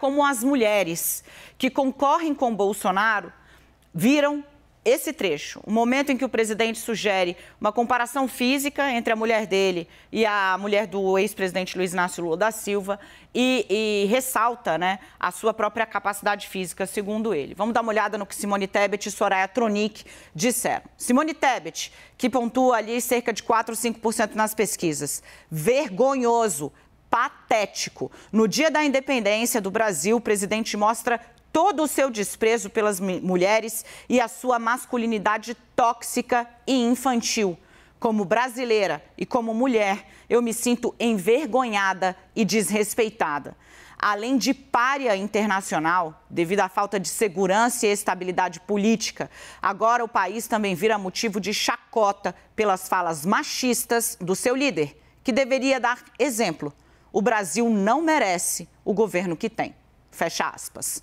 como as mulheres que concorrem com Bolsonaro viram esse trecho, o momento em que o presidente sugere uma comparação física entre a mulher dele e a mulher do ex-presidente Luiz Inácio Lula da Silva e, e, ressalta né, a sua própria capacidade física, segundo ele. Vamos dar uma olhada no que Simone Tebet e Soraya Tronic disseram. Simone Tebet, que pontua ali cerca de 4 ou 5% nas pesquisas. Vergonhoso, patético. No dia da independência do Brasil, o presidente mostra todo o seu desprezo pelas mulheres e a sua masculinidade tóxica e infantil. Como brasileira e como mulher, eu me sinto envergonhada e desrespeitada. Além de párea internacional, devido à falta de segurança e estabilidade política, agora o país também vira motivo de chacota pelas falas machistas do seu líder, que deveria dar exemplo o Brasil não merece o governo que tem. Fecha aspas.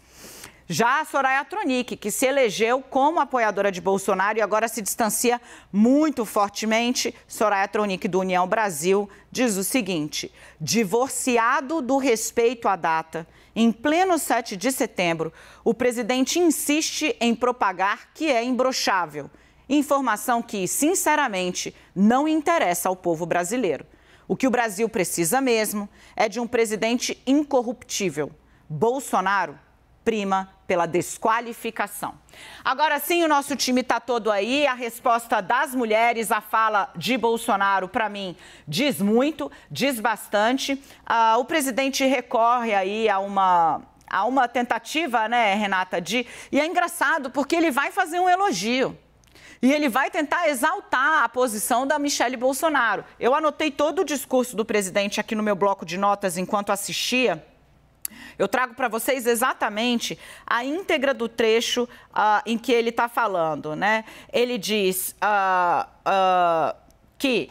Já a Soraya Tronic, que se elegeu como apoiadora de Bolsonaro e agora se distancia muito fortemente, Soraya Tronic do União Brasil diz o seguinte: divorciado do respeito à data, em pleno 7 de setembro, o presidente insiste em propagar que é imbrochável. Informação que, sinceramente, não interessa ao povo brasileiro. O que o Brasil precisa mesmo é de um presidente incorruptível. Bolsonaro prima pela desqualificação. Agora sim, o nosso time está todo aí. A resposta das mulheres à fala de Bolsonaro, para mim, diz muito, diz bastante. Ah, o presidente recorre aí a uma. uma tentativa, né, Renata? De... E é engraçado porque ele vai fazer um elogio. E ele vai tentar exaltar a posição da Michele Bolsonaro. Eu anotei todo o discurso do presidente aqui no meu bloco de notas enquanto assistia. Eu trago para vocês exatamente a íntegra do trecho uh, em que ele está falando. Né? Ele diz uh, uh, que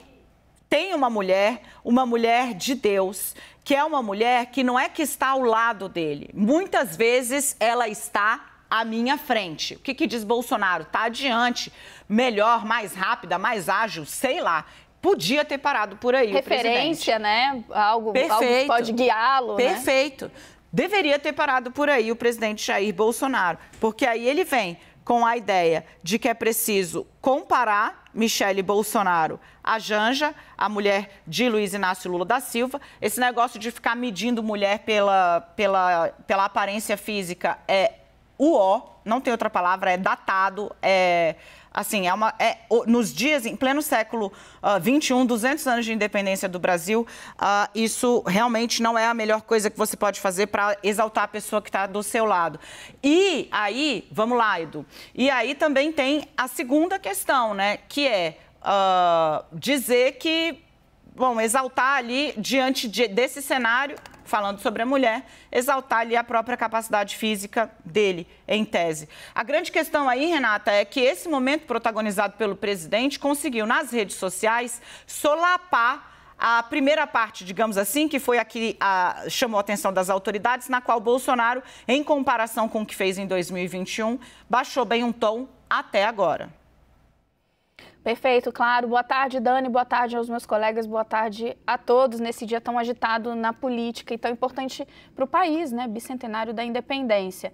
tem uma mulher, uma mulher de Deus, que é uma mulher que não é que está ao lado dele. Muitas vezes ela está à minha frente. O que, que diz Bolsonaro? Está adiante, melhor, mais rápida, mais ágil, sei lá podia ter parado por aí. Referência, né? Algo, Perfeito. algo que pode guiá-lo. Né? Perfeito. Né? Deveria ter parado por aí o presidente Jair Bolsonaro, porque aí ele vem com a ideia de que é preciso comparar Michele Bolsonaro à Janja, a mulher de Luiz Inácio Lula da Silva. Esse negócio de ficar medindo mulher pela, pela, pela aparência física é o O, não tem outra palavra, é datado, é assim, é uma, é, nos dias, em pleno século XXI, ah, 200 anos de independência do Brasil, uh, isso realmente não é a melhor coisa que você pode fazer para exaltar a pessoa que está do seu lado. E aí, vamos lá, Edu, e aí também tem a segunda questão, né, que é uh, dizer que, bom, exaltar ali, diante de, desse cenário, falando sobre a mulher, exaltar ali a própria capacidade física dele, em tese. A grande questão aí, Renata, é que esse momento protagonizado pelo presidente conseguiu, nas redes sociais, solapar a primeira parte, digamos assim, que foi a que a, chamou a atenção das autoridades, na qual Bolsonaro, em comparação com o que fez em 2021, baixou bem um tom até agora. Perfeito, claro. Boa tarde, Dani. Boa tarde aos meus colegas. Boa tarde a todos nesse dia tão agitado na política e tão importante para o país, né? Bicentenário da Independência.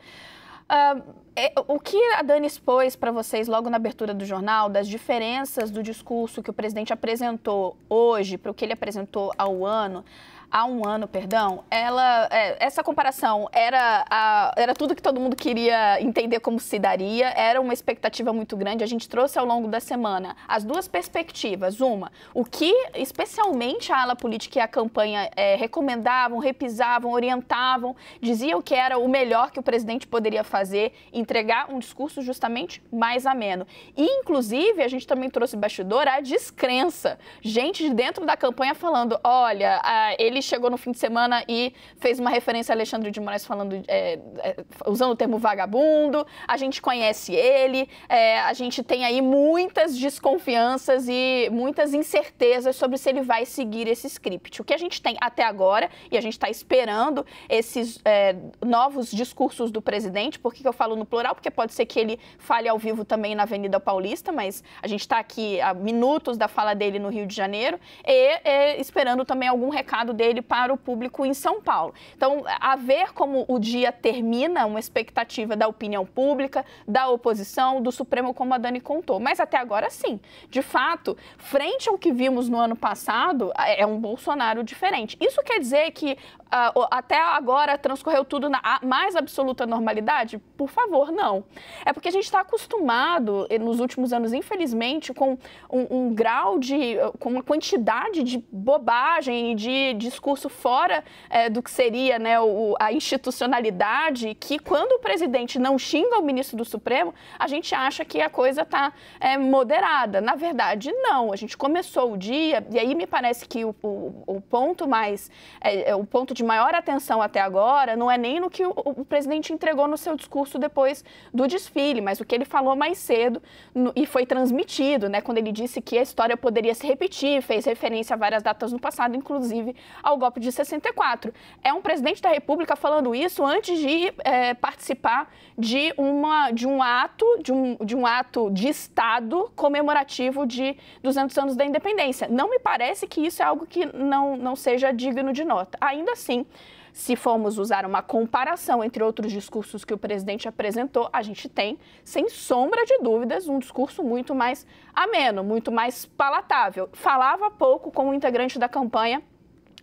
Uh, o que a Dani expôs para vocês logo na abertura do jornal, das diferenças do discurso que o presidente apresentou hoje para o que ele apresentou ao ano, há um ano, perdão, ela, é, essa comparação era, a, era tudo que todo mundo queria entender como se daria, era uma expectativa muito grande. A gente trouxe ao longo da semana as duas perspectivas. Uma, o que especialmente a ala política e a campanha é, recomendavam, repisavam, orientavam, diziam que era o melhor que o presidente poderia fazer, entregar um discurso justamente mais ameno. E, inclusive, a gente também trouxe bastidor a descrença. Gente de dentro da campanha falando: olha, eles chegou no fim de semana e fez uma referência a Alexandre de Moraes falando, é, é, usando o termo vagabundo. A gente conhece ele, é, a gente tem aí muitas desconfianças e muitas incertezas sobre se ele vai seguir esse script. O que a gente tem até agora, e a gente está esperando esses é, novos discursos do presidente, por que eu falo no plural? Porque pode ser que ele fale ao vivo também na Avenida Paulista, mas a gente está aqui há minutos da fala dele no Rio de Janeiro e esperando também algum recado dele dele para o público em São Paulo. Então, a ver como o dia termina, uma expectativa da opinião pública, da oposição, do Supremo, como a Dani contou. Mas até agora, sim. De fato, frente ao que vimos no ano passado, é um Bolsonaro diferente. Isso quer dizer que uh, até agora transcorreu tudo na mais absoluta normalidade? Por favor, não. É porque a gente está acostumado, nos últimos anos, infelizmente, com um, um grau de. com uma quantidade de bobagem, de, de discurso fora é, do que seria né, o, a institucionalidade, que quando o presidente não xinga o ministro do Supremo, a gente acha que a coisa está é, moderada. Na verdade, não. A gente começou o dia, e aí me parece que o, o, o ponto mais, é, é o ponto de maior atenção até agora não é nem no que o presidente entregou no seu discurso depois do desfile, mas o que ele falou mais cedo no, e foi transmitido, né, quando ele disse que a história poderia se repetir, fez referência a várias datas no passado, inclusive ao golpe de 64. É um presidente da República falando isso antes de é, participar de, uma, de um ato, de um, de um ato de Estado comemorativo de 200 anos da independência. Não me parece que isso é algo que não, não seja digno de nota. Ainda assim, se formos usar uma comparação entre outros discursos que o presidente apresentou, a gente tem, sem sombra de dúvidas, um discurso muito mais ameno, muito mais palatável. Falava pouco como integrante da campanha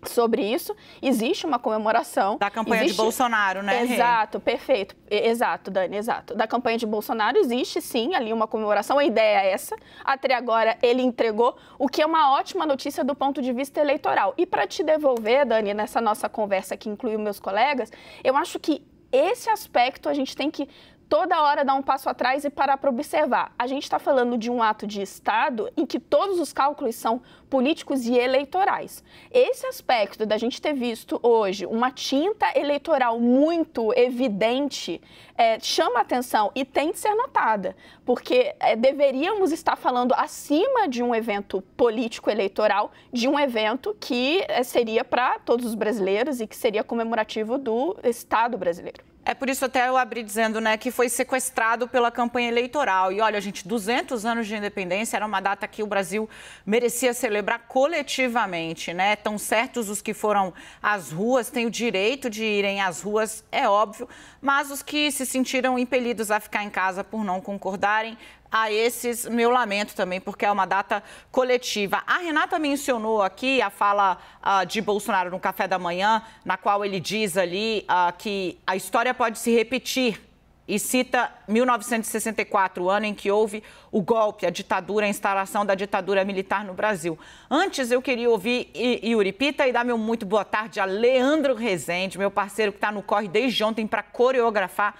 sobre isso. Existe uma comemoração. Da campanha existe... de Bolsonaro, né? Exato, perfeito. Exato, Dani, exato. Da campanha de Bolsonaro existe sim ali uma comemoração. A ideia é essa. Até agora ele entregou, o que é uma ótima notícia do ponto de vista eleitoral. E para te devolver, Dani, nessa nossa conversa que incluiu meus colegas, eu acho que esse aspecto a gente tem que toda hora dar um passo atrás e parar para observar. A gente está falando de um ato de Estado em que todos os cálculos são políticos e eleitorais. Esse aspecto da gente ter visto hoje uma tinta eleitoral muito evidente é, chama atenção e tem de ser notada, porque é, deveríamos estar falando acima de um evento político eleitoral, de um evento que é, seria para todos os brasileiros e que seria comemorativo do Estado brasileiro. É por isso até eu abri dizendo né, que foi sequestrado pela campanha eleitoral. E olha, gente, 200 anos de independência era uma data que o Brasil merecia celebrar coletivamente. Né? Tão certos os que foram às ruas, têm o direito de irem às ruas, é óbvio, mas os que se sentiram impelidos a ficar em casa por não concordarem a esses, meu lamento também, porque é uma data coletiva. A Renata mencionou aqui a fala uh, de Bolsonaro no café da manhã, na qual ele diz ali uh, que a história pode se repetir e cita 1964, o ano em que houve o golpe, a ditadura, a instalação da ditadura militar no Brasil. Antes, eu queria ouvir Yuri Pita e dar meu muito boa tarde a Leandro Rezende, meu parceiro que está no corre desde ontem para coreografar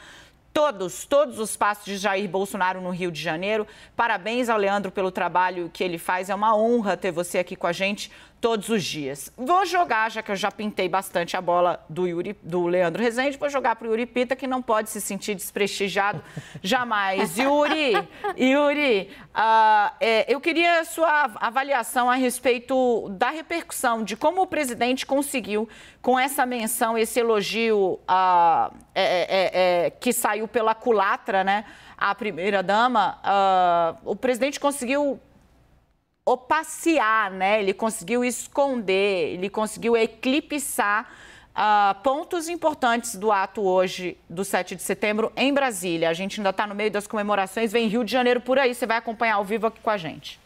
todos, todos os passos de Jair Bolsonaro no Rio de Janeiro. Parabéns ao Leandro pelo trabalho que ele faz. É uma honra ter você aqui com a gente todos os dias. Vou jogar, já que eu já pintei bastante a bola do, Yuri, do Leandro Rezende, vou jogar para o Yuri Pita, que não pode se sentir desprestigiado jamais. Yuri, Yuri, uh, é, eu queria sua avaliação a respeito da repercussão de como o presidente conseguiu com essa menção, esse elogio uh, é, é, é, que saiu pela culatra, né, à primeira-dama, uh, ah, o presidente conseguiu opaciar, né, ele conseguiu esconder, ele conseguiu eclipsar Uh, pontos importantes do ato hoje, do 7 de setembro, em Brasília. A gente ainda está no meio das comemorações, vem Rio de Janeiro por aí, você vai acompanhar ao vivo aqui com a gente.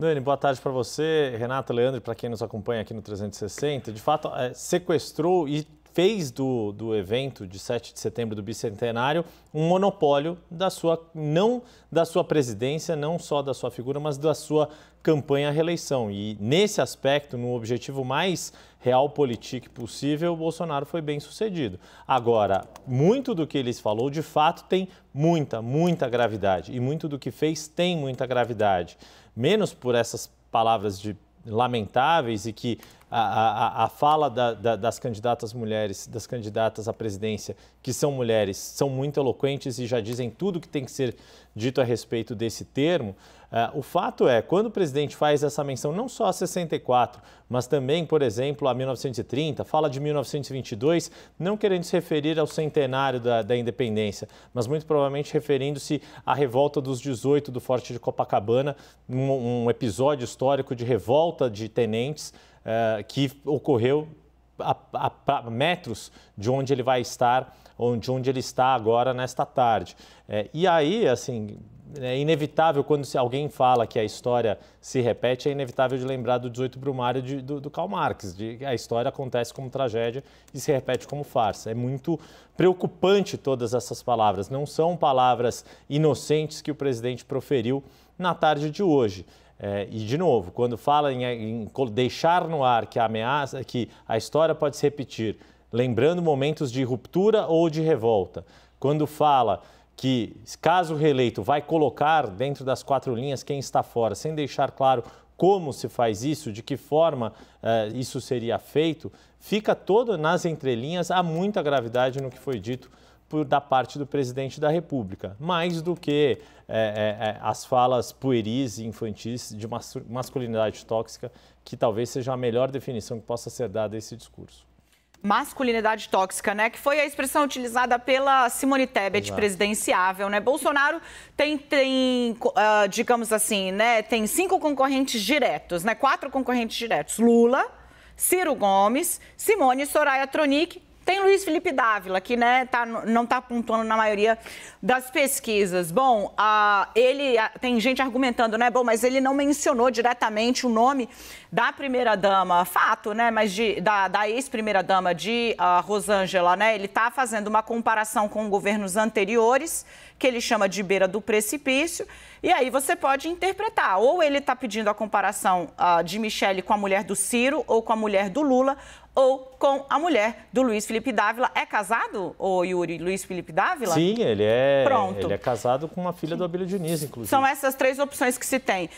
Dani, boa tarde para você. Renata, Leandro, para quem nos acompanha aqui no 360. De fato, é, sequestrou e fez do, do evento de 7 de setembro do bicentenário um monopólio da sua não da sua presidência, não só da sua figura, mas da sua campanha à reeleição. E nesse aspecto, no objetivo mais real político possível, o Bolsonaro foi bem sucedido. Agora, muito do que eles falou de fato tem muita, muita gravidade e muito do que fez tem muita gravidade. Menos por essas palavras de lamentáveis e que a, a, a fala da, da, das candidatas mulheres, das candidatas à presidência, que são mulheres, são muito eloquentes e já dizem tudo que tem que ser dito a respeito desse termo. Uh, o fato é, quando o presidente faz essa menção não só a 64, mas também, por exemplo, a 1930, fala de 1922, não querendo se referir ao centenário da, da independência, mas muito provavelmente referindo-se à revolta dos 18 do Forte de Copacabana, um, um episódio histórico de revolta de tenentes eh, que ocorreu a, a, a, metros de onde ele vai estar, de onde ele está agora nesta tarde. É, e aí, assim, é inevitável, quando alguém fala que a história se repete, é inevitável de lembrar do 18 Brumário de, do, do Karl Marx, de a história acontece como tragédia e se repete como farsa. É muito preocupante todas essas palavras. Não são palavras inocentes que o presidente proferiu na tarde de hoje. É, e de novo, quando fala em, em, deixar no ar que a ameaça, que a história pode se repetir, lembrando momentos de ruptura ou de revolta. Quando fala que, caso reeleito, vai colocar dentro das quatro linhas quem está fora, sem deixar claro como se faz isso, de que forma é, isso seria feito, fica todo nas entrelinhas, há muita gravidade no que foi dito por, da parte do presidente da República, mais do que é, é, é as falas pueris e infantis de masculinidade tóxica, que talvez seja a melhor definição que possa ser dada a esse discurso masculinidade tóxica, né? Que foi a expressão utilizada pela Simone Tebet, Exato. presidenciável, né? Bolsonaro tem, tem uh, digamos assim, né? Tem cinco concorrentes diretos, né? Quatro concorrentes diretos. Lula, Ciro Gomes, Simone Soraya Tronic tem Luiz Felipe Dávila, que né, tá, não está pontuando na maioria das pesquisas. Bom, ele tem gente argumentando, né? Bom, mas ele não mencionou diretamente o nome da primeira-dama. Fato, né? Mas de, da, da ex-primeira-dama de uh, Rosângela, né? Ele está fazendo uma comparação com governos anteriores, que ele chama de beira do precipício. E aí você pode interpretar. Ou ele está pedindo a comparação uh, de Michele com a mulher do Ciro ou com a mulher do Lula, ou com a mulher do Luiz Felipe Dávila. É casado, o Yuri Luiz Felipe Dávila? Sim, ele é. Pronto. Ele é casado com uma filha do Abílio Diniz, inclusive. São essas três opções que se tem.